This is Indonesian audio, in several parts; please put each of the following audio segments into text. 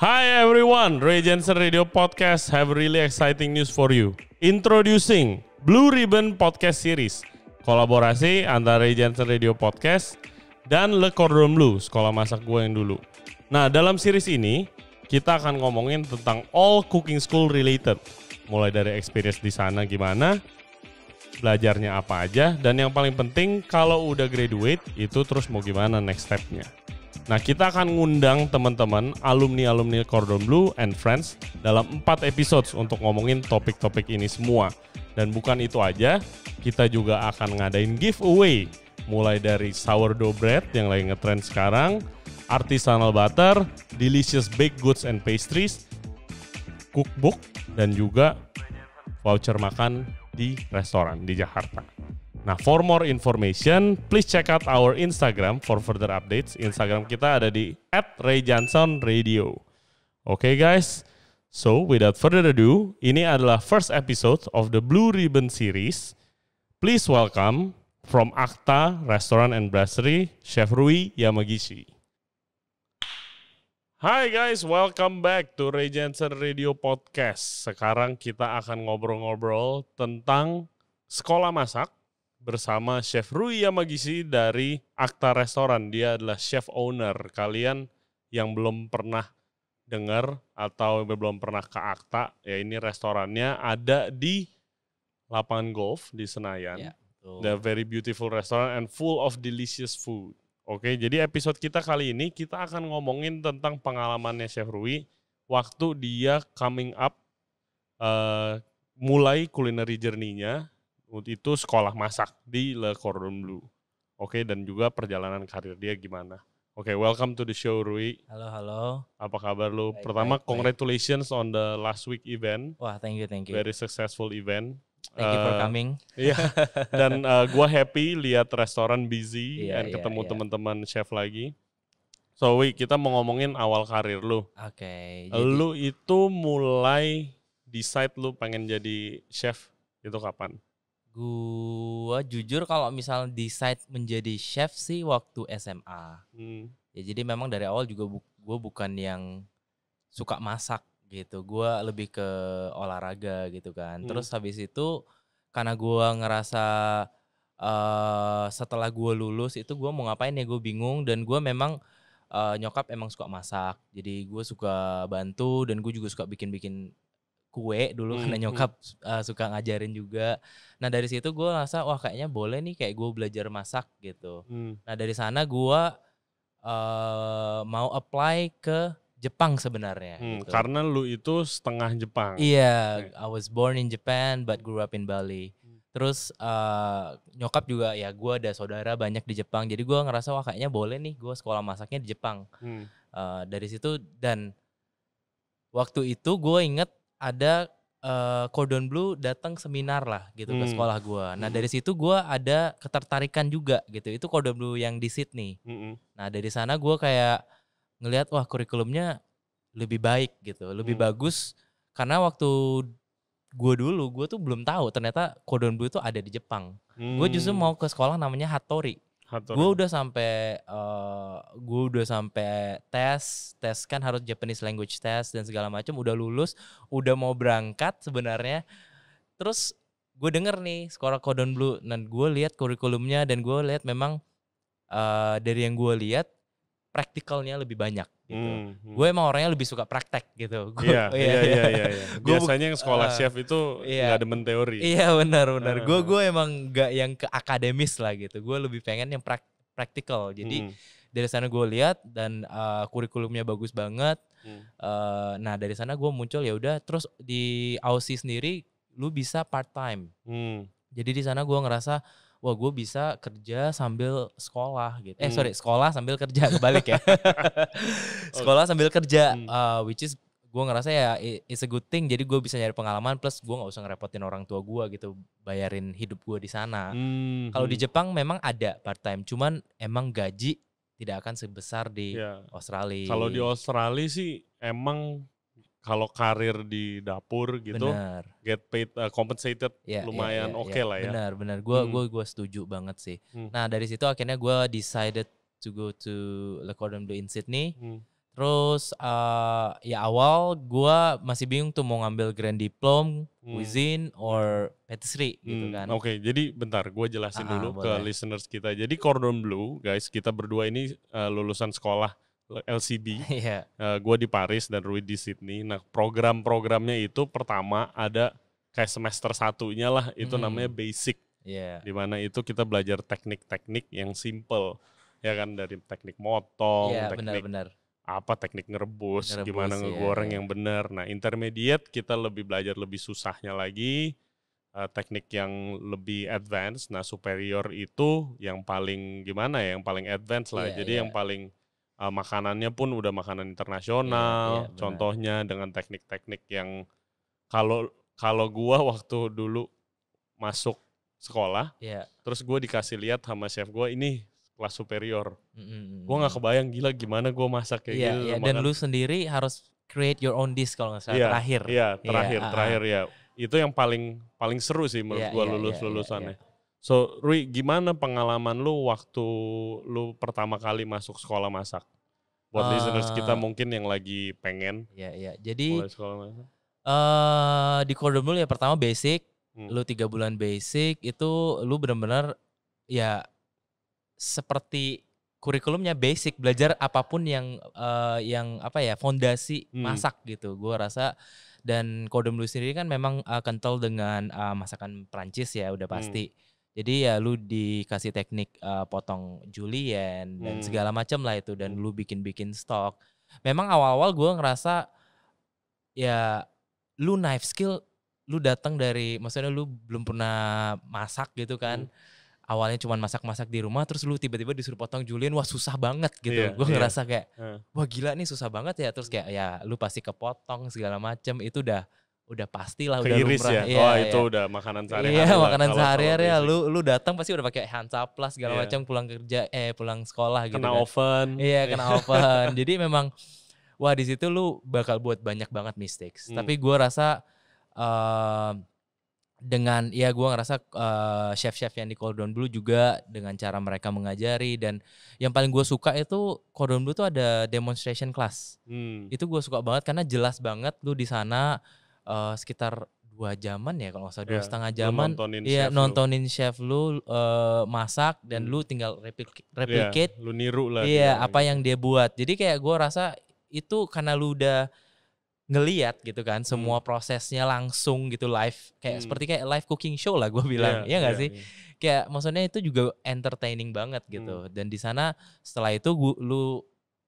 Hi everyone, Ray Jensen Radio Podcast have really exciting news for you. Introducing Blue Ribbon Podcast Series, kolaborasi antara Ray Jensen Radio Podcast dan Le Cordon Bleu, sekolah masak gue yang dulu. Nah, dalam series ini, kita akan ngomongin tentang all cooking school related. Mulai dari experience di sana gimana, belajarnya apa aja, dan yang paling penting kalau udah graduate itu terus mau gimana next stepnya. nya Nah, kita akan ngundang teman-teman alumni-alumni Cordon Blue and Friends dalam empat episode untuk ngomongin topik-topik ini semua. Dan bukan itu aja, kita juga akan ngadain giveaway mulai dari sourdough bread yang lagi ngetrend sekarang, artisanal butter, delicious baked goods and pastries, cookbook, dan juga voucher makan di restoran di Jakarta. Nah, for more information, please check out our Instagram for further updates. Instagram kita ada di @rayjansonradio. Oke okay, guys, so without further ado, ini adalah first episode of the Blue Ribbon series. Please welcome from Akta Restaurant and Brasserie, Chef Rui Yamagishi. Hai guys, welcome back to Ray Jensen Radio Podcast. Sekarang kita akan ngobrol-ngobrol tentang sekolah masak bersama Chef Rui Yamagishi dari Akta Restoran. Dia adalah chef owner. Kalian yang belum pernah dengar atau belum pernah ke Akta, ya ini restorannya ada di lapangan golf di Senayan. Yeah. Ya, The very beautiful restaurant and full of delicious food. Oke, jadi episode kita kali ini kita akan ngomongin tentang pengalamannya Chef Rui waktu dia coming up uh, mulai culinary journey-nya itu sekolah masak di Le Cordon Bleu. Oke, okay, dan juga perjalanan karir dia gimana. Oke, okay, welcome to the show, Rui. Halo, halo. Apa kabar lu? Baik, Pertama, baik, congratulations baik. on the last week event. Wah, thank you, thank you. Very successful event. Thank you for eh, coming. Iya. Dan uh, gua happy lihat restoran busy yeah, and iya, ketemu yeah. teman-teman chef lagi. So, Wi, kita mau ngomongin awal karir lu. Oke. Okay, lu itu mulai decide lu pengen jadi chef itu kapan? Gua jujur kalau misal decide menjadi chef sih waktu SMA. Hmm. Ya jadi memang dari awal juga bu gue bukan yang suka masak gitu. gua lebih ke olahraga gitu kan. Hmm. Terus habis itu karena gua ngerasa uh, setelah gue lulus itu gue mau ngapain ya gue bingung dan gue memang uh, nyokap emang suka masak. Jadi gue suka bantu dan gue juga suka bikin-bikin kue dulu hmm. karena hmm. nyokap uh, suka ngajarin juga. Nah dari situ gue ngerasa wah kayaknya boleh nih kayak gue belajar masak gitu. Hmm. Nah dari sana gue uh, mau apply ke Jepang sebenarnya. Hmm, gitu. Karena lu itu setengah Jepang. Iya, okay. I was born in Japan but grew up in Bali. Hmm. Terus uh, nyokap juga ya gue ada saudara banyak di Jepang, jadi gue ngerasa wah kayaknya boleh nih gue sekolah masaknya di Jepang. Hmm. Uh, dari situ dan waktu itu gue inget ada uh, Cordon Blue datang seminar lah gitu hmm. ke sekolah gue. Nah hmm. dari situ gue ada ketertarikan juga gitu. Itu Cordon Blue yang di Sydney. Hmm. Nah dari sana gue kayak ngelihat wah kurikulumnya lebih baik gitu, lebih hmm. bagus karena waktu gue dulu gue tuh belum tahu ternyata Cordon Blue itu ada di Jepang. Hmm. Gue justru mau ke sekolah namanya Hattori gue udah sampai uh, eh, gue udah sampai tes tes kan harus Japanese language test dan segala macam udah lulus udah mau berangkat sebenarnya terus gue denger nih sekolah Codon Blue dan gue lihat kurikulumnya dan gue lihat memang uh, dari yang gue lihat praktikalnya lebih banyak gitu. Hmm, Gue emang orangnya lebih suka praktek gitu. Iya, iya, iya, iya. Biasanya yang sekolah uh, chef itu yeah. gak demen teori. Iya benar benar. Gue uh. gue emang gak yang ke akademis lah gitu. Gue lebih pengen yang prak praktikal. Jadi hmm. dari sana gue lihat dan uh, kurikulumnya bagus banget. Hmm. Uh, nah dari sana gue muncul ya udah. Terus di Aussie sendiri lu bisa part time. Hmm. Jadi di sana gue ngerasa wah gue bisa kerja sambil sekolah gitu. Eh hmm. sorry, sekolah sambil kerja kebalik ya. sekolah sambil kerja, hmm. uh, which is gue ngerasa ya it's a good thing. Jadi gue bisa nyari pengalaman plus gue nggak usah ngerepotin orang tua gue gitu, bayarin hidup gue di sana. Hmm. Kalau di hmm. Jepang memang ada part time, cuman emang gaji tidak akan sebesar di yeah. Australia. Kalau di Australia sih emang kalau karir di dapur gitu bener. get paid uh, compensated yeah, iya, lumayan yeah, yeah, oke okay yeah. lah ya benar benar gue hmm. gue gue setuju banget sih hmm. nah dari situ akhirnya gue decided to go to Le Cordon Bleu in Sydney hmm. terus uh, ya awal gue masih bingung tuh mau ngambil grand diplom hmm. cuisine or patisserie hmm. gitu kan oke okay, jadi bentar gue jelasin ah, dulu boleh. ke listeners kita jadi Cordon Bleu guys kita berdua ini uh, lulusan sekolah LCB. Iya. uh, gua di Paris dan Rui di Sydney. Nah, program-programnya itu pertama ada kayak semester satunya lah itu hmm. namanya basic. Yeah. mana itu kita belajar teknik-teknik yang simple ya kan dari teknik motong, yeah, teknik benar, benar. apa teknik ngerebus, ngerebus gimana ya. ngegoreng yang benar. Nah intermediate kita lebih belajar lebih susahnya lagi uh, teknik yang lebih advance. Nah superior itu yang paling gimana ya, yang paling advance lah. Yeah, Jadi yeah. yang paling uh, makanannya pun udah makanan iya, internasional. Yeah, iya, yeah, contohnya dengan teknik-teknik yang kalau kalau gua waktu dulu masuk sekolah, yeah. terus gua dikasih lihat sama chef gua ini kelas superior. Mm-hmm. Gua mm. nggak kebayang gila gimana gua masak kayak yeah, gitu. Yeah. Dan kan? lu sendiri harus create your own dish kalau nggak salah yeah, terakhir. yeah, terakhir yeah, iya, ah. terakhir uh, ya. Itu yang paling paling seru sih menurut yeah, gua yeah, lulus yeah, lulusannya. Yeah, yeah. So, Rui, gimana pengalaman lu waktu lu pertama kali masuk sekolah masak? Buat uh, listeners kita mungkin yang lagi pengen. Iya, iya. Jadi sekolah masak. Uh, di Cordon Bleu ya pertama basic, hmm. lu tiga bulan basic itu lu benar-benar ya seperti kurikulumnya basic belajar apapun yang uh, yang apa ya fondasi hmm. masak gitu. Gua rasa dan Cordon Bleu sendiri kan memang uh, kental dengan uh, masakan Prancis ya udah hmm. pasti. Hmm jadi ya lu dikasih teknik uh, potong julian hmm. dan segala macam lah itu dan hmm. lu bikin-bikin stok. Memang awal-awal gue ngerasa ya lu knife skill lu datang dari maksudnya lu belum pernah masak gitu kan. Hmm. Awalnya cuma masak-masak di rumah terus lu tiba-tiba disuruh potong julian wah susah banget gitu. Yeah, gue yeah. ngerasa kayak wah gila nih susah banget ya terus kayak ya lu pasti kepotong segala macam itu udah udah lah udah lumrah. ya. Ya, oh, itu iya. udah makanan sehari-hari. Iya, makanan sehari-hari ya lu lu datang pasti udah pakai hand lah segala yeah. macam pulang kerja eh pulang sekolah kena gitu. Kena kan. oven. Iya, iya, kena oven. Jadi memang wah di situ lu bakal buat banyak banget mistakes. Hmm. Tapi gua rasa uh, dengan ya gue ngerasa uh, chef-chef yang di Cordon Bleu juga dengan cara mereka mengajari dan yang paling gue suka itu Cordon Bleu tuh ada demonstration class hmm. itu gue suka banget karena jelas banget lu di sana uh, sekitar dua jaman ya kalau nggak salah dua yeah, setengah jaman nontonin iya chef nontonin lu. chef lu uh, masak dan hmm. lu tinggal iya, replicate, replicate yeah, lu niru lah iya apa yang dia buat jadi kayak gue rasa itu karena lu udah ngeliat gitu kan semua hmm. prosesnya langsung gitu live kayak hmm. seperti kayak live cooking show lah gue iya, bilang yeah, ya nggak yeah, sih yeah. kayak maksudnya itu juga entertaining banget hmm. gitu hmm. dan di sana setelah itu gua, lu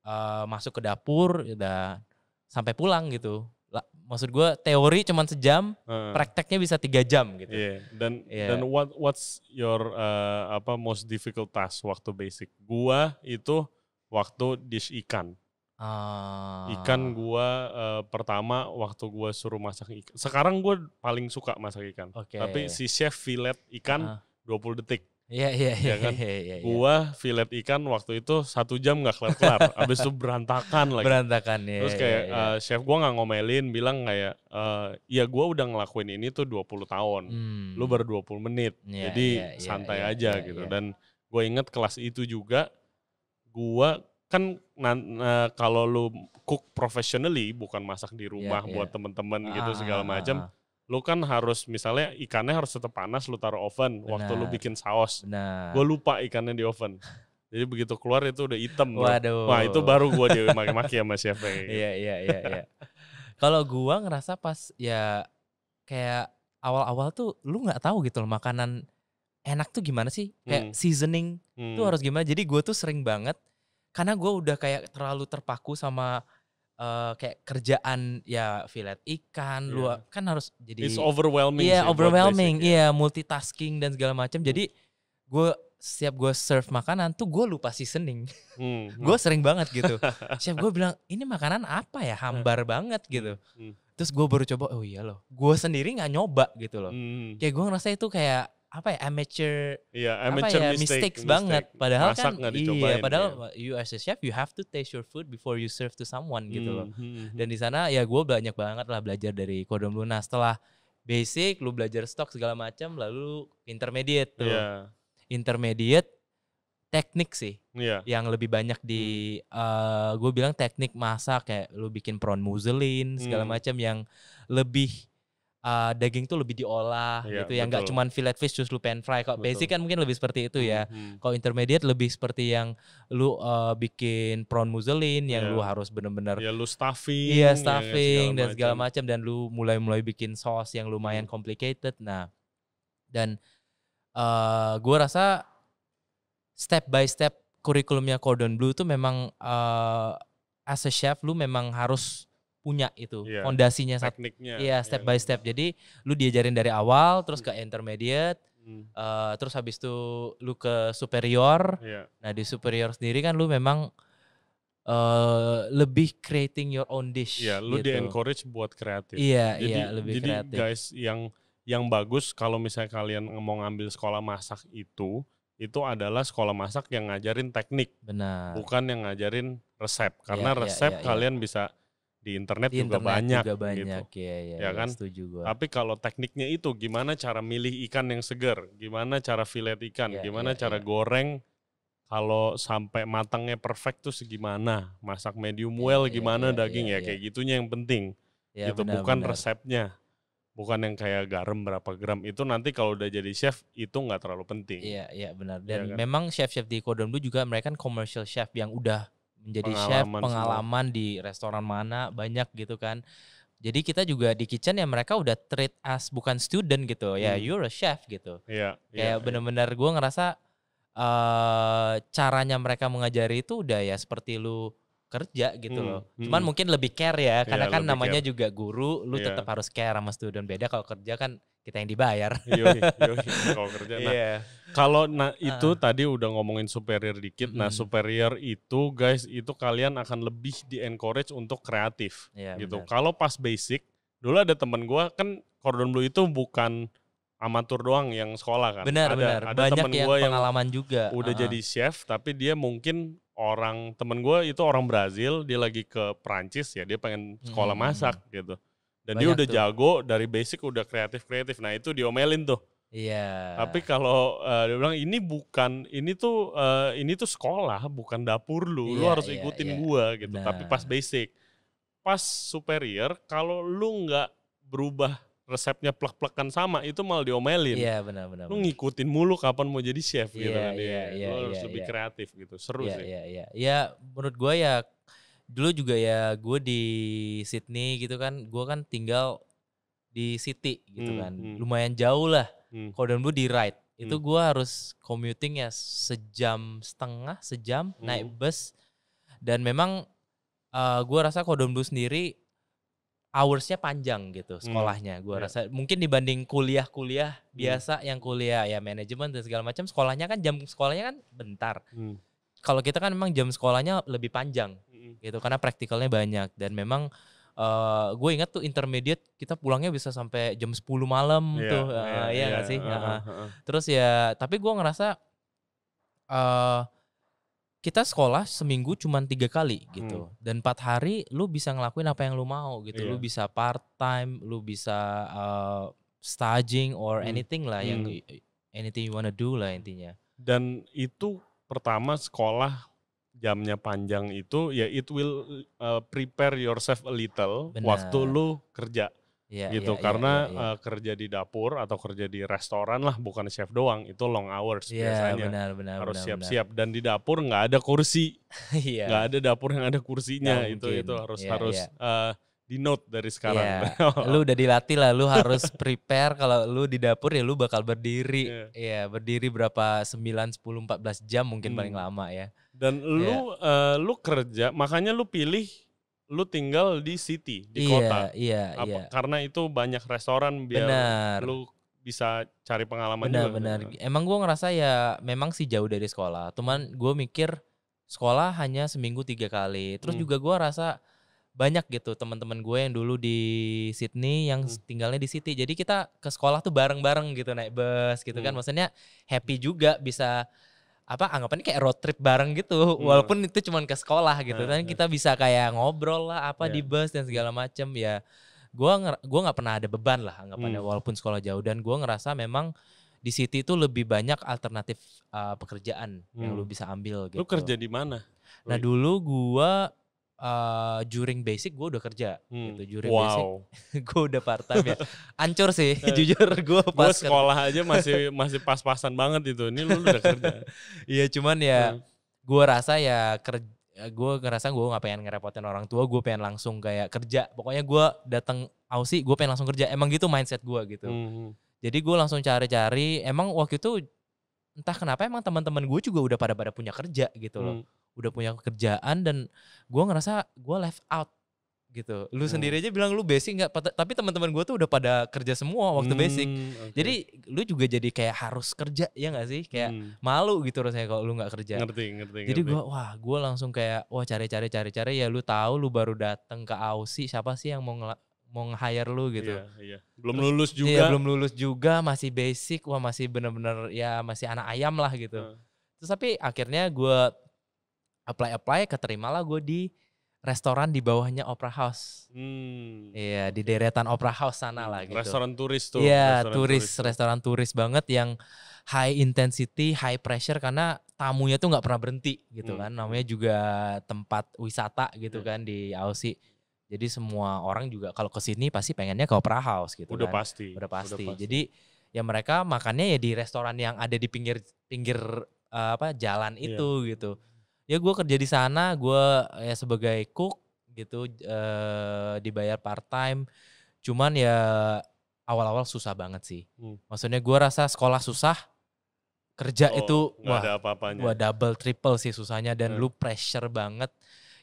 uh, masuk ke dapur udah sampai pulang gitu lah, maksud gue teori cuman sejam, uh, prakteknya bisa tiga jam gitu. Yeah. Dan yeah. dan what what's your uh, apa most difficult task waktu basic? Gua itu waktu dish ikan. Ah. Ikan gua uh, pertama waktu gua suruh masak ikan. Sekarang gua paling suka masak ikan. Okay. Tapi si chef fillet ikan uh. 20 detik. Iya, iya iya iya. kan? Iya, iya, iya. Gua filet ikan waktu itu satu jam nggak kelar kelar. Abis itu berantakan lagi. Berantakan ya. Terus iya, kayak yeah, yeah. Uh, chef gua nggak ngomelin, bilang kayak, uh, ya gua udah ngelakuin ini tuh 20 tahun. Hmm. Lu baru 20 menit. Yeah, Jadi yeah, yeah, santai yeah, aja yeah, gitu. Yeah. Dan gue inget kelas itu juga, gua kan uh, kalau lu cook professionally bukan masak di rumah yeah, buat yeah. temen-temen gitu ah, gitu segala ah, macam. Ah, ah lu kan harus misalnya ikannya harus tetap panas lu taruh oven Benar. waktu lu bikin saus. Nah. Gue lupa ikannya di oven. Jadi begitu keluar itu udah hitam. Waduh. Bro. Wah itu baru gua jadi maki maki sama chef Iya iya iya. iya. Kalau gua ngerasa pas ya kayak awal-awal tuh lu nggak tahu gitu loh makanan enak tuh gimana sih kayak hmm. seasoning hmm. tuh harus gimana. Jadi gua tuh sering banget karena gua udah kayak terlalu terpaku sama uh, kayak kerjaan ya fillet ikan yeah. lu kan harus jadi It's overwhelming. Iya, sih, overwhelming. Ya. Iya, yeah. multitasking dan segala macam. Jadi gue setiap gue serve makanan tuh gue lupa seasoning. Hmm. hmm. gue sering banget gitu. siap gue bilang ini makanan apa ya hambar hmm. banget gitu. Hmm. hmm. Terus gue baru coba, oh iya loh. Gue sendiri nggak nyoba gitu loh. Hmm. Kayak gue ngerasa itu kayak apa ya amateur yeah, amateur apa ya, mistake, mistake, mistake banget padahal Masak kan iya padahal ya. you as a chef you have to taste your food before you serve to someone gitu mm hmm, dan di sana ya gue banyak banget lah belajar dari Kodom Luna setelah basic lu belajar stok segala macam lalu intermediate tuh yeah. intermediate teknik sih yeah. yang lebih banyak di mm. uh, eh, gue bilang teknik masak kayak lu bikin prawn muslin segala mm. macam yang lebih uh, daging tuh lebih diolah yeah, gitu ya nggak cuman fillet fish terus lu pan fry Kok basic kan mungkin lebih seperti itu ya mm-hmm. kalau intermediate lebih seperti yang lu uh, bikin prawn muslin yang yeah. lu iya. harus bener-bener ya yeah, lu stuffing iya, iya stuffing yeah, dan segala macam dan lu mulai-mulai bikin saus yang lumayan iya. complicated nah dan uh, gua rasa step by step kurikulumnya Cordon Blue tuh memang uh, as a chef lu memang harus punya itu yeah. fondasinya tekniknya iya step yeah. by iya, step iya. jadi lu diajarin dari awal terus ke hmm. intermediate mm. uh, terus habis itu lu ke superior yeah. nah di superior sendiri kan lu memang uh, lebih creating your own dish iya yeah, lu gitu. di encourage buat kreatif iya yeah, iya yeah, lebih jadi kreatif jadi guys yang yang bagus kalau misalnya kalian mau ngambil sekolah masak itu itu adalah sekolah masak yang ngajarin teknik benar bukan yang ngajarin resep karena yeah, iya, resep yeah, yeah, kalian bisa di internet, di internet juga banyak, juga banyak gitu. Iya, iya, ya, ya, ya kan. Setuju gua. Tapi kalau tekniknya itu gimana cara milih ikan yang segar, gimana cara filet ikan, ya, gimana ya, cara ya. goreng kalau sampai matangnya perfect tuh segimana, masak medium iya, well ya, gimana ya, daging ya, ya, ya kayak gitunya yang penting. Ya, itu bukan benar. resepnya. Bukan yang kayak garam berapa gram itu nanti kalau udah jadi chef itu nggak terlalu penting. Iya, iya benar. Dan ya, kan? memang chef-chef di Kodom itu juga mereka kan commercial chef yang udah menjadi pengalaman chef pengalaman semua. di restoran mana banyak gitu kan jadi kita juga di kitchen ya mereka udah treat as bukan student gitu ya hmm. you're a chef gitu yeah, iya, kayak yeah, bener-bener yeah. gue ngerasa uh, caranya mereka mengajari itu udah ya seperti lu kerja gitu hmm, loh. Hmm. Cuman hmm. mungkin lebih care ya, karena yeah, kan namanya care. juga guru, lu yeah. tetap harus care sama student. Beda kalau kerja kan kita yang dibayar. Iya, kalau kerja. Nah, iya. kalau nah itu uh. tadi udah ngomongin superior dikit. Mm. Nah, superior itu guys, itu kalian akan lebih di encourage untuk kreatif yeah, gitu. Kalau pas basic, dulu ada temen gua kan Cordon blue itu bukan amatur doang yang sekolah kan. Benar, ada, benar. Ada Banyak temen yang gua yang pengalaman juga. Udah uh -huh. jadi chef tapi dia mungkin orang temen gue itu orang Brazil, dia lagi ke Perancis ya, dia pengen sekolah hmm. masak gitu dan Banyak dia udah tuh. jago dari basic udah kreatif-kreatif. Nah, itu diomelin tuh. Iya. Tapi kalau uh, dia bilang ini bukan ini tuh uh, ini tuh sekolah, bukan dapur lu. Iya, lu harus iya, ikutin iya. gua gitu. Nah. Tapi pas basic. Pas superior kalau lu nggak berubah resepnya plek-plekan sama itu malah diomelin. Iya, benar benar. Lu ngikutin mulu kapan mau jadi chef gitu iya, gitu kan iya, Iya, lu iya, harus iya, lebih iya. kreatif gitu. Seru iya, sih. Iya, iya. Iya. menurut gua ya dulu juga ya gue di Sydney gitu kan gue kan tinggal di city gitu hmm, kan hmm. lumayan jauh lah hmm. kalau dan gue di ride itu hmm. gue harus commuting ya sejam setengah sejam hmm. naik bus dan memang uh, eh, gue rasa kodom dulu sendiri hoursnya panjang gitu hmm. sekolahnya hmm. gue yeah. rasa mungkin dibanding kuliah-kuliah hmm. biasa yang kuliah ya manajemen dan segala macam sekolahnya kan jam sekolahnya kan bentar hmm. kalau kita kan memang jam sekolahnya lebih panjang gitu karena praktikalnya banyak dan memang uh, eh, gue ingat tuh intermediate kita pulangnya bisa sampai jam 10 malam yeah, tuh uh, yeah, ya yeah, sih uh, uh, uh. terus ya tapi gue ngerasa uh, kita sekolah seminggu cuma tiga kali gitu hmm. dan empat hari lu bisa ngelakuin apa yang lu mau gitu yeah. lu bisa part time lu bisa uh, staging or hmm. anything lah hmm. yang anything you wanna do lah intinya dan itu pertama sekolah jamnya panjang itu ya it will uh, prepare yourself a little Bener. waktu lu kerja ya, gitu ya, karena ya, ya, ya. Uh, kerja di dapur atau kerja di restoran lah bukan chef doang itu long hours ya, biasanya benar, benar, harus siap-siap dan di dapur nggak ada kursi iya. nggak ya. ada dapur yang ada kursinya ya, itu itu harus ya, harus ya. Uh, di note dari sekarang. ya. lu udah dilatih lah, lu harus prepare kalau lu di dapur ya lu bakal berdiri. ya ya berdiri berapa 9 10 14 jam mungkin hmm. paling lama ya. Dan iya. lu yeah. uh, lu kerja, makanya lu pilih lu tinggal di city, di yeah, kota. Iya, yeah, iya. Yeah. Karena itu banyak restoran biar Benar. lu bisa cari pengalaman benar, juga. Benar, benar. Emang gua ngerasa ya memang sih jauh dari sekolah. Cuman gua mikir sekolah hanya seminggu tiga kali. Terus hmm. juga gua rasa banyak gitu teman-teman gue yang dulu di Sydney yang hmm. tinggalnya di City. Jadi kita ke sekolah tuh bareng-bareng gitu naik bus gitu kan. hmm. kan. Maksudnya happy juga bisa apa anggapannya kayak road trip bareng gitu hmm. walaupun itu cuma ke sekolah gitu kan hmm. kita bisa kayak ngobrol lah apa yeah. di iya. bus dan segala macam ya gue gua nggak pernah ada beban lah anggapannya hmm. walaupun sekolah jauh dan gue ngerasa memang di city itu lebih banyak alternatif uh, pekerjaan hmm. yang lu hmm. bisa ambil gitu. Lu kerja di mana? Nah dulu gua uh, during basic gue udah kerja hmm. gitu during wow. basic gue udah part time ya ancur sih eh, jujur gue pas gua sekolah aja masih masih pas-pasan banget itu ini lu udah kerja iya cuman ya hmm. gue rasa ya kerja gue ngerasa gue nggak pengen ngerepotin orang tua gue pengen langsung kayak kerja pokoknya gue datang ausi gue pengen langsung kerja emang gitu mindset gue gitu hmm. hmm. jadi gue langsung cari-cari emang waktu itu entah kenapa emang teman-teman gue juga udah pada pada punya kerja gitu loh Mm udah punya kerjaan dan gue ngerasa gue left out gitu. Lu hmm. sendiri aja bilang lu basic nggak, tapi teman-teman gue tuh udah pada kerja semua waktu hmm, basic. Okay. Jadi lu juga jadi kayak harus kerja ya nggak sih? Kayak hmm. malu gitu rasanya kalau lu nggak kerja. Ngerti, ngerti. Jadi gue wah gue langsung kayak wah cari-cari cari-cari ya lu tahu lu baru datang ke Aussie siapa sih yang mau mau nge-hire lu gitu. Iya, iya. Belum Terus, lulus iya, juga. Iya, belum lulus juga, masih basic, wah masih bener-bener ya masih anak ayam lah gitu. Uh. Terus tapi akhirnya gue apply apply keterimalah gue di restoran di bawahnya Opera House. Hmm. Iya, di deretan Opera House sana hmm. lah gitu. Restoran turis tuh. Iya, turis, turis, restoran turis banget yang high intensity, high pressure karena tamunya tuh nggak pernah berhenti gitu hmm. kan. Namanya juga tempat wisata gitu hmm. kan di Aussie. Jadi semua orang juga kalau ke sini pasti pengennya ke Opera House gitu Udah kan. Pasti. Udah pasti. Udah pasti. Jadi ya mereka makannya ya di restoran yang ada di pinggir pinggir uh, apa jalan iya. itu yeah. gitu ya gue kerja di sana gue ya sebagai cook gitu uh, dibayar part time cuman ya awal-awal susah banget sih hmm. maksudnya gue rasa sekolah susah kerja oh, itu wah ada apa double triple sih susahnya dan hmm. lu pressure banget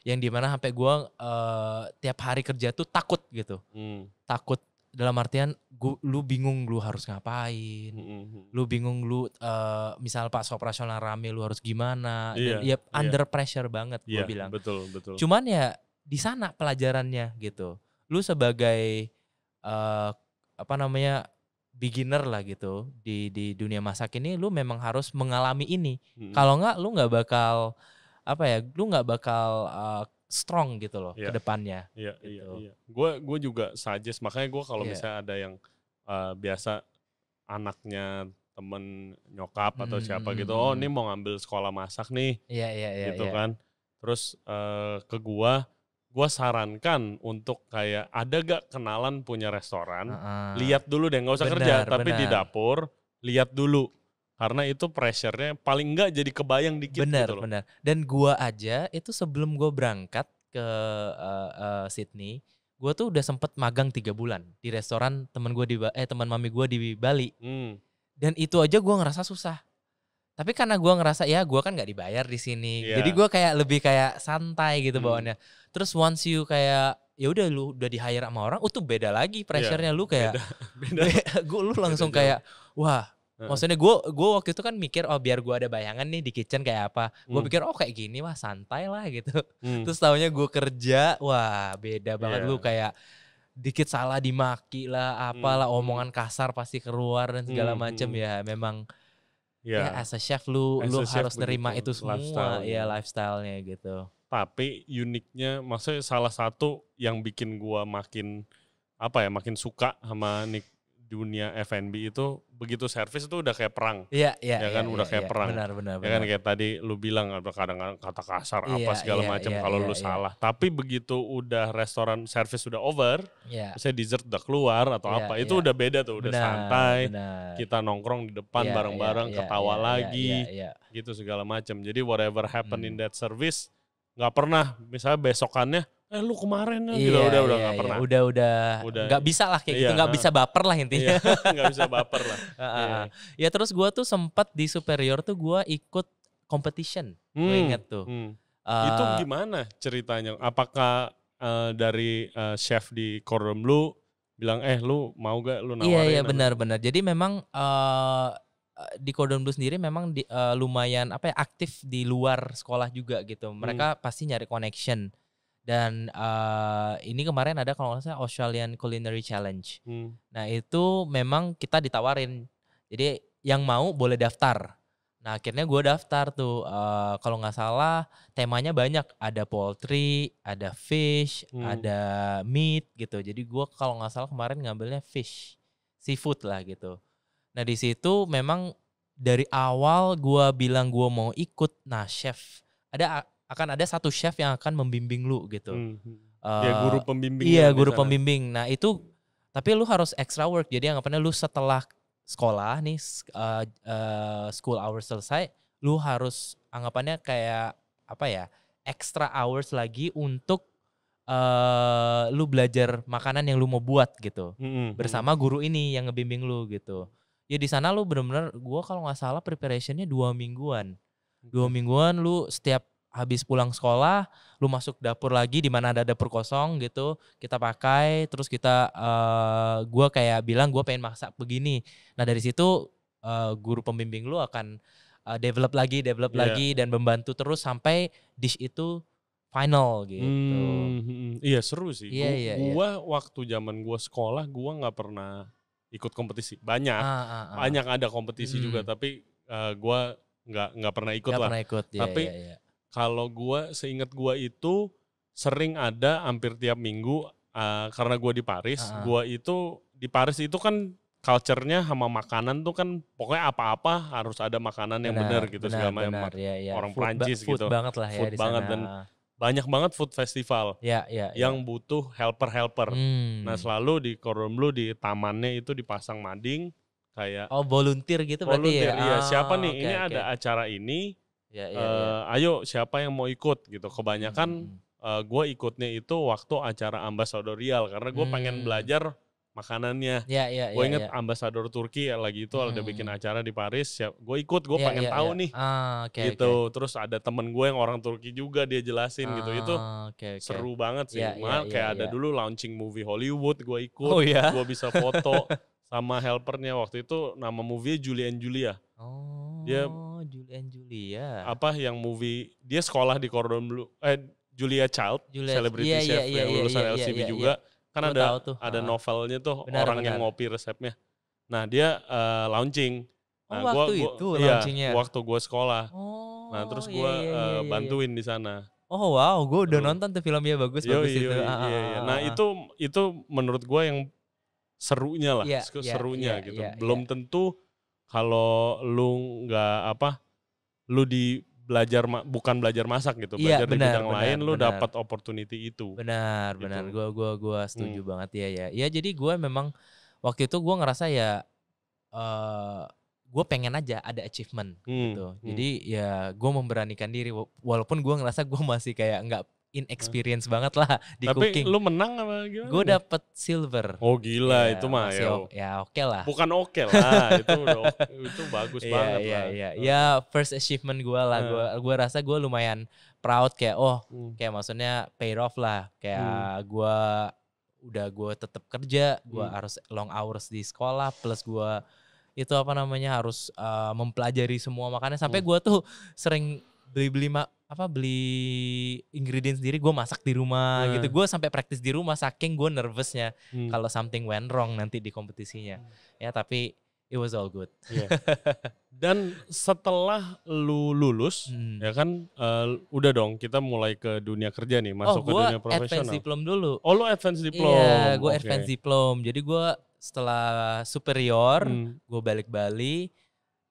yang dimana sampai gue uh, tiap hari kerja tuh takut gitu hmm. takut dalam artian gua, lu bingung lu harus ngapain mm-hmm. mm-hmm. lu bingung lu uh, misal pas operasional rame lu harus gimana yeah, dan iya, ya yeah. under pressure banget gue yeah, bilang betul betul cuman ya di sana pelajarannya gitu lu sebagai uh, apa namanya beginner lah gitu di di dunia masak ini lu memang harus mengalami ini mm-hmm. kalau nggak lu nggak bakal apa ya lu nggak bakal uh, strong gitu loh yeah. ke depannya. Iya, yeah, gitu. iya, iya. Gue gue juga suggest makanya gue kalau yeah. misalnya ada yang uh, biasa anaknya temen nyokap atau hmm, siapa hmm, gitu, hmm, oh ini hmm, mau ngambil sekolah masak nih, iya, yeah, iya, yeah, iya, yeah, gitu yeah. kan. Terus uh, ke gue, gue sarankan untuk kayak ada gak kenalan punya restoran, uh -huh. lihat dulu deh, gak usah benar, kerja, tapi di dapur lihat dulu karena itu pressure-nya paling enggak jadi kebayang dikit bener, gitu loh. benar. Dan gua aja itu sebelum gua berangkat ke uh, uh, Sydney, gua tuh udah sempet magang tiga bulan di restoran teman gua di eh teman mami gua di Bali. Hmm. Dan itu aja gua ngerasa susah. Tapi karena gua ngerasa ya gua kan nggak dibayar di sini. Yeah. Jadi gua kayak lebih kayak santai gitu hmm. bawaannya. Terus once you kayak ya udah lu udah di hire sama orang, oh tuh beda lagi pressure-nya yeah. lu kayak beda. beda. gua lu langsung beda. kayak wah Maksudnya gue gue waktu itu kan mikir oh biar gue ada bayangan nih di kitchen kayak apa. Gue hmm. pikir oh kayak gini wah santai lah gitu. Hmm. Terus tahunya gue kerja wah beda banget yeah. lu iya. kayak dikit salah dimaki lah hmm. apalah hmm. omongan kasar pasti keluar dan hmm, segala hmm. macem hmm. ya memang yeah. ya as a chef lu as lu chef harus nerima itu semua lifestyle ya iya, lifestylenya gitu tapi uniknya maksudnya salah satu yang bikin gua makin apa ya makin suka sama Nick dunia F&B itu begitu service itu udah kayak perang. Iya, iya. Ya iya, kan iya, udah kayak iya, perang. Benar, benar, Ya kan kayak tadi lu bilang ada kadang kata kasar iya, apa segala iya, macam iya, kalau iya, lu iya. salah. Tapi begitu udah restoran service udah over, saya misalnya dessert udah keluar atau yeah, apa, itu yeah. udah beda tuh, udah benar, santai. Benar. Kita nongkrong di depan iya, bareng-bareng, yeah, yeah, ketawa yeah, lagi. Yeah, yeah, yeah. Gitu segala macam. Jadi whatever happen hmm. in that service nggak pernah misalnya besokannya eh lu kemarin eh, iya, gitu. udah udah iya, nggak iya, pernah udah udah nggak bisa lah kayak gitu, iya, gitu nggak bisa baper lah intinya nggak iya, bisa baper lah iya. ya terus gue tuh sempat di superior tuh gue ikut competition hmm, gue inget tuh hmm. uh, itu gimana ceritanya apakah uh, dari uh, chef di korum lu bilang eh lu mau gak lu iya, nawarin iya iya benar-benar jadi memang uh, di Cordon Blue sendiri memang di, uh, lumayan apa ya aktif di luar sekolah juga gitu mereka hmm. pasti nyari connection dan uh, ini kemarin ada kalau nggak salah Australian Culinary Challenge. Hmm. Nah itu memang kita ditawarin, jadi yang mau boleh daftar. Nah akhirnya gue daftar tuh, uh, kalau nggak salah temanya banyak, ada poultry, ada fish, hmm. ada meat gitu. Jadi gue kalau nggak salah kemarin ngambilnya fish, seafood lah gitu. Nah di situ memang dari awal gue bilang gue mau ikut, nah chef ada akan ada satu chef yang akan membimbing lu gitu. Hmm. Uh, ya guru pembimbing. Iya guru sana. pembimbing. Nah itu tapi lu harus extra work. Jadi anggapannya lu setelah sekolah nih uh, uh, school hours selesai, lu harus anggapannya kayak apa ya extra hours lagi untuk uh, lu belajar makanan yang lu mau buat gitu mm-hmm. bersama guru ini yang ngebimbing lu gitu. Ya di sana lu bener-bener, gue kalau nggak salah preparationnya dua mingguan. Dua mingguan lu setiap habis pulang sekolah lu masuk dapur lagi di mana ada dapur kosong gitu kita pakai terus kita uh, eh, gue kayak bilang gue pengen masak begini nah dari situ uh, guru pembimbing lu akan uh, develop lagi develop yeah. lagi dan membantu terus sampai dish itu final gitu hmm, hmm iya seru sih yeah, iya, iya. gua, yeah, yeah. waktu zaman gue sekolah gue nggak pernah ikut kompetisi banyak ah, ah, ah. banyak ada kompetisi hmm. juga tapi uh, gue nggak nggak pernah ikut gak lah pernah ikut, iya, tapi yeah, yeah kalau gue seingat gue itu sering ada hampir tiap minggu uh, karena gue di Paris, uh. gue itu di Paris itu kan culture-nya sama makanan tuh kan pokoknya apa-apa harus ada makanan yang benar gitu benar, segala macam ya, ya. orang food Prancis gitu. Food banget lah ya food di banget sana. dan banyak banget food festival ya, ya, ya. yang ya. butuh helper-helper. Hmm. Nah selalu di Cordon Bleu di tamannya itu dipasang mading kayak oh volunteer gitu volunteer, berarti ya. Iya, oh, siapa ah, nih okay, ini okay. ada acara ini Ya, uh, Ayo siapa yang mau ikut gitu. Kebanyakan hmm. uh, hmm, hmm. eh, gue ikutnya itu waktu acara ambasadorial karena gue hmm. pengen belajar makanannya. Ya, ya, gue ya, inget ya. ambasador Turki ya lagi itu hmm. ada bikin hmm. acara di Paris. Ya, gue ikut, gue ya, pengen ya, tahu ya. nih. Ah, okay, gitu. Okay. Terus ada temen gue yang orang Turki juga dia jelasin ah, gitu. Itu okay, okay. seru banget sih. Ya, Mal, ya, ya, kayak ya, ada dulu launching movie Hollywood, gue ikut. Oh, ya? Gue bisa foto. sama helpernya waktu itu nama movie Julian Julia. Oh. Dia Julian Julia. Apa yang movie dia sekolah di Cordon Blue eh Julia Child, Julia, celebrity iya, chef iya, yang iya, iya, lulusan iya, LCB iya, iya, juga. Iya. Kan ada tuh. ada ah. novelnya tuh benar, orang benar. yang ngopi resepnya. Nah, dia uh, eh, launching. Oh, nah, oh, waktu gua, itu iya, launchingnya. waktu gue sekolah. Oh, nah, terus gue eh, iya, iya, uh, bantuin iya. di sana. Oh wow, gue udah nonton tuh filmnya bagus bagus itu. Ah, iya, ah, iya, iya. Nah itu itu menurut gue yang serunya lah, yeah, iya, iya, serunya yeah, serunya yeah, gitu. Yeah, Belum yeah. tentu kalau lu nggak apa, lu di belajar bukan belajar masak gitu, iya, belajar benar, di bidang benar, lain lu dapat opportunity itu. Benar, gitu. benar. Gua gua gua setuju hmm. banget ya ya. Ya jadi gue memang waktu itu gue ngerasa ya uh, eh, gue pengen aja ada achievement hmm, gitu. Hmm. Jadi hmm. ya gue memberanikan diri walaupun gue ngerasa gue masih kayak nggak inexperience hmm. banget lah di Tapi cooking. Tapi lu menang apa gimana? Gue dapet silver. Oh gila ya, itu mah ya. Ya oke okay lah. Bukan oke okay lah, itu udah, itu bagus yeah, banget yeah, lah. Iya yeah. iya. Ya first achievement gue lah. Gue gue rasa gue lumayan proud kayak oh hmm. kayak maksudnya pay off lah. Kayak hmm. gue udah gue tetap kerja, gue hmm. harus long hours di sekolah plus gue itu apa namanya harus uh, mempelajari semua makannya sampai hmm. gue tuh sering beli-beli apa beli ingredient sendiri gue masak di rumah hmm. gitu gue sampai praktis di rumah saking gue nervousnya hmm. kalau something went wrong nanti di kompetisinya hmm. ya tapi it was all good yeah. dan setelah lu lulus hmm. ya kan uh, udah dong kita mulai ke dunia kerja nih oh, masuk oh, ke dunia profesional advance diplom dulu oh lu advance diplom iya gue okay. advance diplom jadi gue setelah superior hmm. gue balik Bali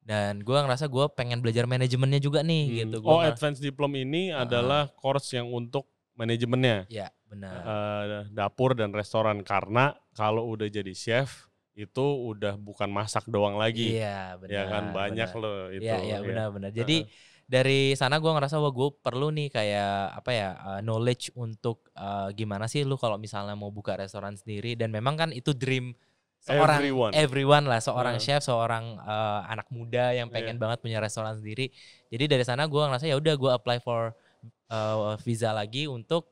dan gue ngerasa gue pengen belajar manajemennya juga nih hmm. gitu. Gua oh, advance diploma ini uh, adalah course yang untuk manajemennya. Ya benar. Uh, dapur dan restoran karena kalau udah jadi chef itu udah bukan masak doang lagi. Iya, iya kan? benar. Ya kan banyak bener. loh itu. Iya, iya ya. benar-benar. Jadi uh dari sana gue ngerasa wah gue perlu nih kayak apa ya eh, knowledge untuk uh, gimana sih lu kalau misalnya mau buka restoran sendiri dan memang kan itu dream seorang everyone, everyone lah seorang yeah. chef seorang uh, anak muda yang iya. pengen yeah. banget punya restoran sendiri jadi dari sana gue ngerasa ya udah gue apply for uh, visa lagi untuk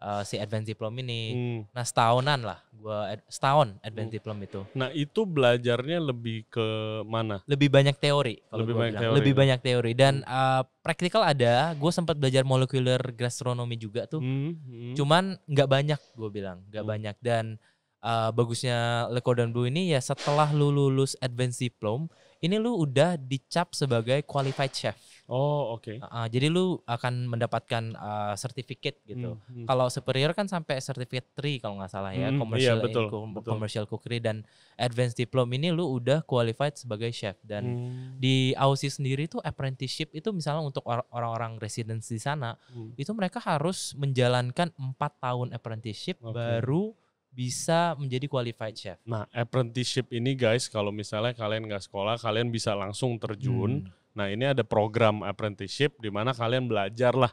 uh, si advance diplom ini hmm. nah setahunan lah gue ad, setahun advance hmm. diplom itu nah itu belajarnya lebih ke mana lebih banyak teori lebih banyak teori lebih banyak teori dan hmm. uh, praktikal ada gue sempat belajar molecular gastronomy juga tuh hmm. Hmm. cuman nggak banyak gue bilang nggak hmm. banyak dan uh, bagusnya Leko dan Bleu ini ya setelah lu lulus Advanced Diploma ini lu udah dicap sebagai qualified chef. Oh, oke. Okay. Uh, jadi lu akan mendapatkan uh, gitu. Hmm, hmm. Kalau superior kan sampai sertifikat 3 kalau nggak salah ya, hmm, iya, commercial iya, betul, in, betul. commercial cookery dan Advanced Diploma ini lu udah qualified sebagai chef dan hmm. di AUSI sendiri tuh apprenticeship itu misalnya untuk orang-orang residence di sana, hmm. itu mereka harus menjalankan empat tahun apprenticeship okay. baru bisa menjadi qualified chef. Nah, apprenticeship ini guys, kalau misalnya kalian nggak sekolah, kalian bisa langsung terjun. Hmm. Nah, ini ada program apprenticeship di mana kalian belajar lah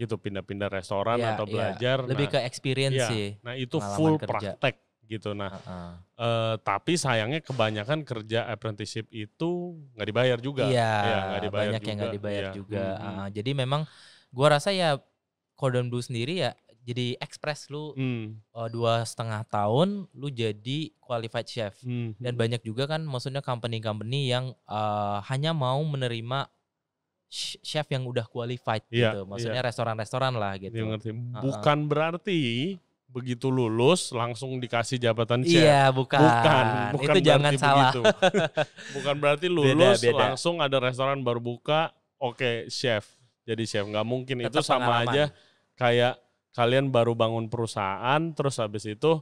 gitu pindah-pindah restoran ya, atau iya. belajar. Ya. Lebih nah, ke experience ya. sih. Nah, itu full kerja. praktek gitu. Nah, uh -uh. Eh, tapi sayangnya kebanyakan kerja apprenticeship itu nggak dibayar juga. Iya, ya, gak banyak juga. yang nggak dibayar ya. juga. Hmm. Uh, jadi memang gua rasa ya Cordon Blue sendiri ya jadi ekspres lu hmm. uh, dua setengah tahun lu jadi qualified chef hmm. hmm. dan banyak juga kan maksudnya company-company yang uh, hanya mau menerima chef yang udah qualified yeah, gitu maksudnya iya. restoran-restoran yeah. lah iya, gitu ya, ngerti. bukan uh -uh. berarti begitu lulus langsung dikasih jabatan chef. Iya, bukan. Bukan, bukan itu jangan begitu. salah. bukan berarti lulus beda, beda. langsung ada restoran baru buka, oke okay, chef. Jadi chef nggak mungkin Tetap itu sama pengalaman. aja kayak kalian baru bangun perusahaan terus habis itu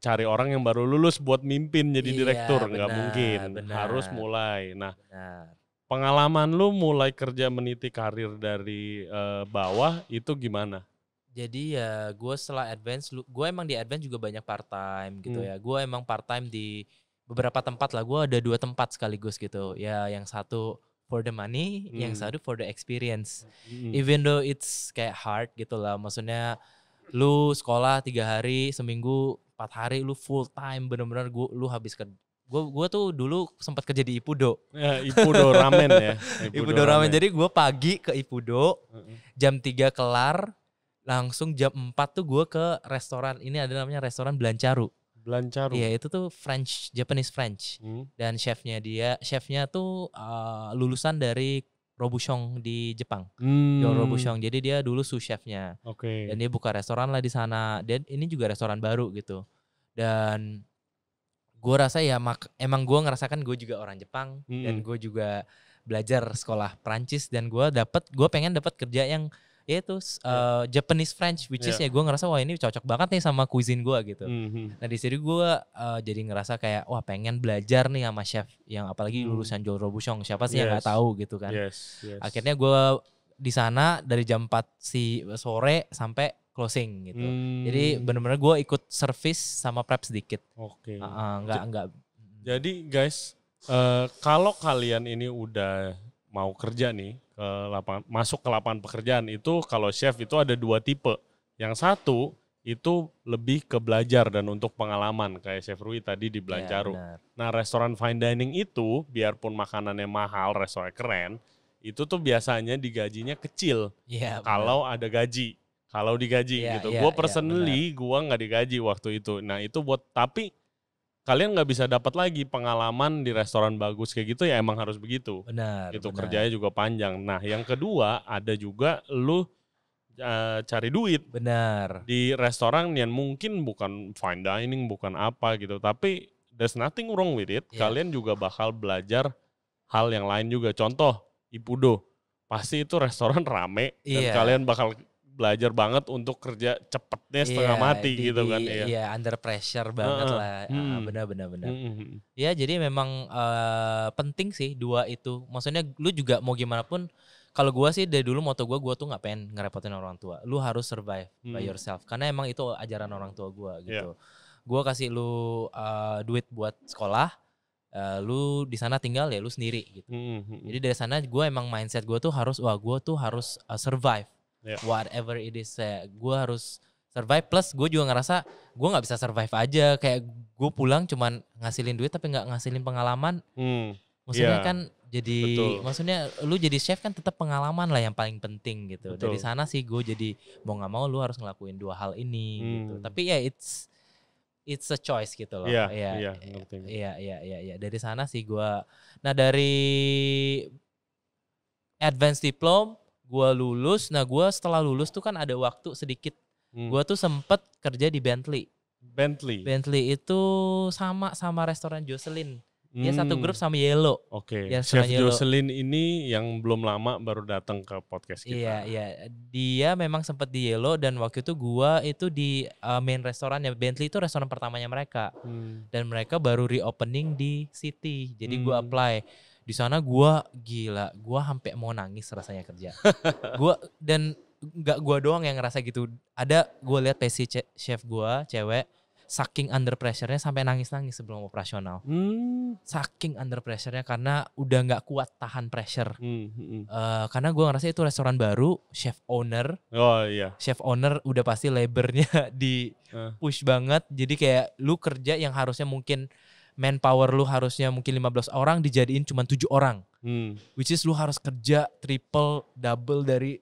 cari orang yang baru lulus buat mimpin jadi iya, direktur nggak mungkin benar, harus mulai nah benar. pengalaman lu mulai kerja meniti karir dari uh, bawah itu gimana jadi ya gue setelah advance gue emang di advance juga banyak part time gitu hmm. ya gue emang part time di beberapa tempat lah gue ada dua tempat sekaligus gitu ya yang satu for the money, hmm. yang satu for the experience. Hmm. Even though it's kayak hard gitu lah, maksudnya lu sekolah tiga hari, seminggu empat hari, lu full time bener-bener gua lu habis ke gue gua tuh dulu sempat kerja di Ipudo. Ya, Ipudo ramen ya. Ipudo, Ipudo ramen. ramen. Jadi gue pagi ke Ipudo, hmm. jam tiga kelar, langsung jam empat tuh gue ke restoran. Ini ada namanya restoran Belancaru. Blancaru. Iya, itu tuh French, Japanese French. Hmm. Dan chefnya dia, chefnya tuh uh, lulusan dari Robuchong di Jepang. Hmm. Robuchong. Jadi dia dulu sous chefnya. Oke. Okay. Dan dia buka restoran lah di sana. Dan ini juga restoran baru gitu. Dan gue rasa ya mak emang gue ngerasakan gue juga orang Jepang hmm. dan gue juga belajar sekolah Prancis dan gue dapet gue pengen dapat kerja yang ya itu uh, Japanese French which yeah. is iya. ya gue ngerasa wah ini cocok banget nih sama cuisine gue gitu mm-hmm. nah di sini gue uh, jadi ngerasa kayak wah pengen belajar nih sama chef yang apalagi mm. lulusan Joe Robuchon siapa sih yes. yang nggak tahu gitu kan yes, yes. akhirnya gue di sana dari jam 4 si sore sampai closing gitu mm. jadi hmm. benar-benar gue ikut service sama prep sedikit oke okay. uh, nggak nggak jadi guys uh, kalau kalian ini udah mau kerja nih ke lapangan masuk ke lapangan pekerjaan itu kalau chef itu ada dua tipe. Yang satu itu lebih ke belajar dan untuk pengalaman kayak Chef Rui tadi di Blancaru. Iya, ya, nah, restoran fine dining itu biarpun makanannya mahal, restoran keren, itu tuh biasanya digajinya kecil. Ya, kalau ada gaji, kalau digaji ya, gitu. Ya, gue iya, personally ya, gue nggak digaji waktu itu. Nah, itu buat tapi kalian nggak bisa dapat lagi pengalaman di restoran bagus kayak gitu ya emang harus begitu. Benar. Itu kerjanya juga panjang. Nah, yang kedua ada juga lu uh, cari duit. Benar. Di restoran yang mungkin bukan fine dining, bukan apa gitu, tapi there's nothing wrong with it. Yeah. Kalian juga bakal belajar hal yang lain juga. Contoh, Ipudo. Pasti itu restoran rame yeah. dan iya. kalian bakal belajar banget untuk kerja cepetnya setengah yeah, mati di, gitu kan iya yeah, under pressure banget uh, lah ah, hmm. benar benar benar Uh, hmm. ya jadi memang uh, penting sih dua itu maksudnya lu juga mau gimana pun kalau gue sih dari dulu moto gue gue tuh nggak pengen ngerepotin orang tua lu harus survive hmm. by yourself karena emang itu ajaran orang tua gue iya. gitu yeah. gue kasih lu uh, duit buat sekolah uh, lu di sana tinggal ya lu sendiri gitu -hmm. jadi dari sana gue emang mindset gue tuh harus wah gue tuh harus uh, survive yeah. whatever it is saya gue harus survive plus gue juga ngerasa gue nggak bisa survive aja kayak gue pulang cuman ngasilin duit tapi nggak ngasilin pengalaman hmm, maksudnya yeah. kan jadi Betul. maksudnya lu jadi chef kan tetap pengalaman lah yang paling penting gitu Betul. dari sana sih gue jadi mau nggak mau lu harus ngelakuin dua hal ini gitu. hmm. gitu tapi ya it's it's a choice gitu loh iya iya iya iya iya, iya, iya, iya dari sana sih gue nah dari advance diploma gue lulus nah gue setelah lulus tuh kan ada waktu sedikit hmm. gue tuh sempet kerja di Bentley Bentley Bentley itu sama sama restoran Jocelyn dia satu hmm. grup sama Yellow. Oke. Okay. Chef Yellow. Jocelyn ini yang belum lama baru datang ke podcast kita. Iya, iya. Dia memang sempet di Yellow dan waktu itu gue itu di uh, main restorannya Bentley itu restoran pertamanya mereka. Hmm. Dan mereka baru reopening di City. Jadi hmm. gua apply di sana gue gila gue hampir mau nangis rasanya kerja gue dan nggak gue doang yang ngerasa gitu ada gue lihat PC chef gue cewek saking under pressure-nya sampai nangis-nangis sebelum operasional. Hmm. Saking under pressure-nya karena udah nggak kuat tahan pressure. Hmm, hmm. Uh, karena gue ngerasa itu restoran baru, chef owner. Oh iya. Chef owner udah pasti labornya di eh. push uh. banget. Jadi kayak lu kerja yang harusnya mungkin manpower lu harusnya mungkin 15 orang dijadiin cuma tujuh orang. Hmm. Which is lu harus kerja triple double dari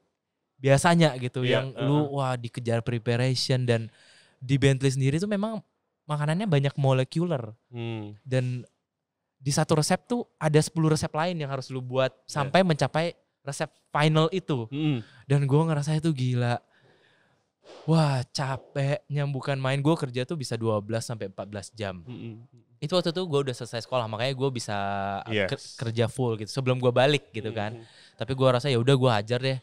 biasanya gitu yeah, yang uh -huh. lu uh-uh. wah dikejar preparation dan di Bentley sendiri tuh memang makanannya banyak molekuler. Hmm. Dan di satu resep tuh ada 10 resep lain yang harus lu buat yeah. sampai mencapai resep final itu. Hmm. Dan gua ngerasa itu gila. Wah capeknya bukan main. Gue kerja tuh bisa 12 sampai 14 jam. Hmm. hmm, hmm itu waktu itu gue udah selesai sekolah makanya gue bisa yes. kerja full gitu sebelum gue balik gitu mm. kan mm-hmm. tapi gue rasa ya udah gue hajar deh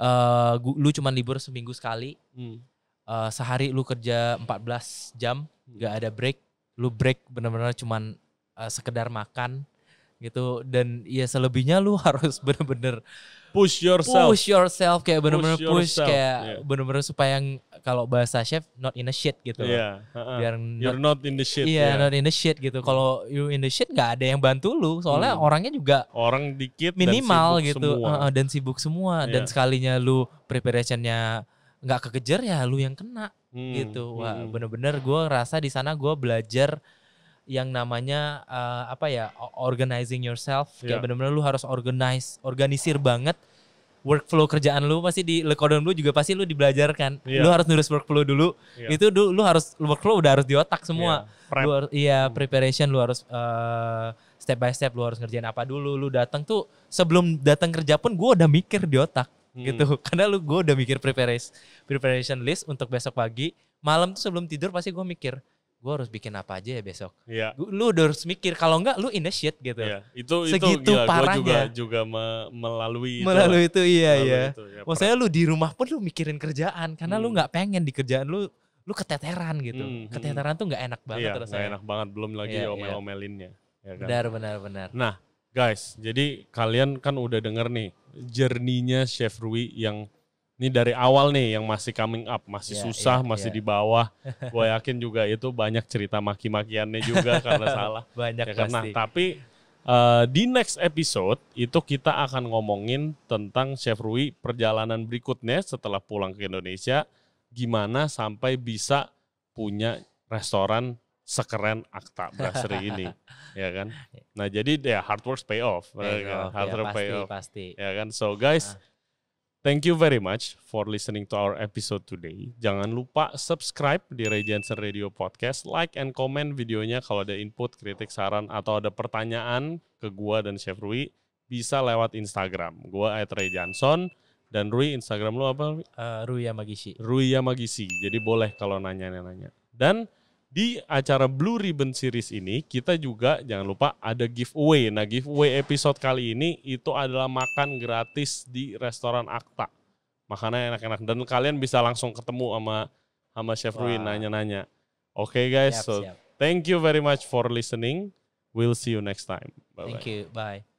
uh, lu cuman libur seminggu sekali mm. uh, sehari lu kerja 14 jam mm. gak ada break lu break benar-benar cuman uh, sekedar makan gitu dan ya selebihnya lu harus bener-bener push yourself. Push yourself kayak bener-bener push, push kayak yeah. bener-bener supaya kalau bahasa chef not in the shit gitu. Iya. Yeah. uh huh Biar not, You're not in the shit. Iya, yeah, yeah. not in the shit gitu. Kalau you in the shit nggak ada yang bantu lu, soalnya hmm. orangnya juga orang dikit minimal dan gitu semua. Uh, dan sibuk semua yeah. dan sekalinya lu preparationnya nggak kekejar ya lu yang kena hmm. gitu. Wah, hmm. bener-bener gue rasa di sana gue belajar yang namanya uh, apa ya organizing yourself yeah. kayak iya. benar-benar lu harus organize organisir banget workflow kerjaan lu pasti di lekodon lu juga pasti lu dibelajarkan yeah. lu harus nulis workflow dulu yeah. itu du, lu harus workflow udah harus di otak semua yeah. Iya, lu harus, iya hmm. preparation lu harus uh, step by step lu harus ngerjain apa dulu lu datang tuh sebelum datang kerja pun gua udah mikir di otak hmm. gitu karena lu gua udah mikir preparation preparation list untuk besok pagi malam tuh sebelum tidur pasti gua mikir gue harus bikin apa aja ya besok. Iya. Yeah. Lu udah harus mikir kalau enggak lu in the shit gitu. Iya. Itu segitu itu gila. parahnya. Gua juga juga me melalui itu. Melalui itu iya melalui iya. Itu, ya. Maksudnya lu di rumah pun lu mikirin kerjaan karena hmm. lu nggak pengen di kerjaan lu lu keteteran gitu. Hmm, hmm. keteteran tuh nggak enak banget iya, rasanya. Gak ya. enak banget belum lagi yeah, iya. omel-omelinnya. Ya kan? Benar benar benar. Nah, guys, jadi kalian kan udah denger nih jerninya Chef Rui yang ini dari awal nih yang masih coming up, masih yeah, susah, yeah, masih yeah. di bawah. Gue yakin juga itu banyak cerita maki-makiannya juga karena salah. Banyak ya, karena, pasti. Tapi uh, di next episode itu kita akan ngomongin tentang Chef Rui perjalanan berikutnya setelah pulang ke Indonesia, gimana sampai bisa punya restoran sekeren Akta Brasserie ini, ya kan? Nah jadi ya hard work pay off, pay ya kan? off kan? hard ya, work pasti, pay off, pasti. ya kan? So guys. Nah. Thank you very much for listening to our episode today. Jangan lupa subscribe di Regency Radio Podcast, like and comment videonya kalau ada input, kritik, saran, atau ada pertanyaan ke gua dan Chef Rui, bisa lewat Instagram. Gua at Ray Johnson, dan Rui Instagram lu apa? Uh, Rui Yamagishi. Rui Yamagishi. Jadi boleh kalau nanya-nanya. Dan di acara Blue Ribbon Series ini kita juga jangan lupa ada giveaway. Nah, giveaway episode kali ini itu adalah makan gratis di restoran Akta. Makanan enak-enak dan kalian bisa langsung ketemu sama sama Chef Rui nanya-nanya. Oke okay, guys, siap, so thank you very much for listening. We'll see you next time. Bye -bye. Thank you. Bye.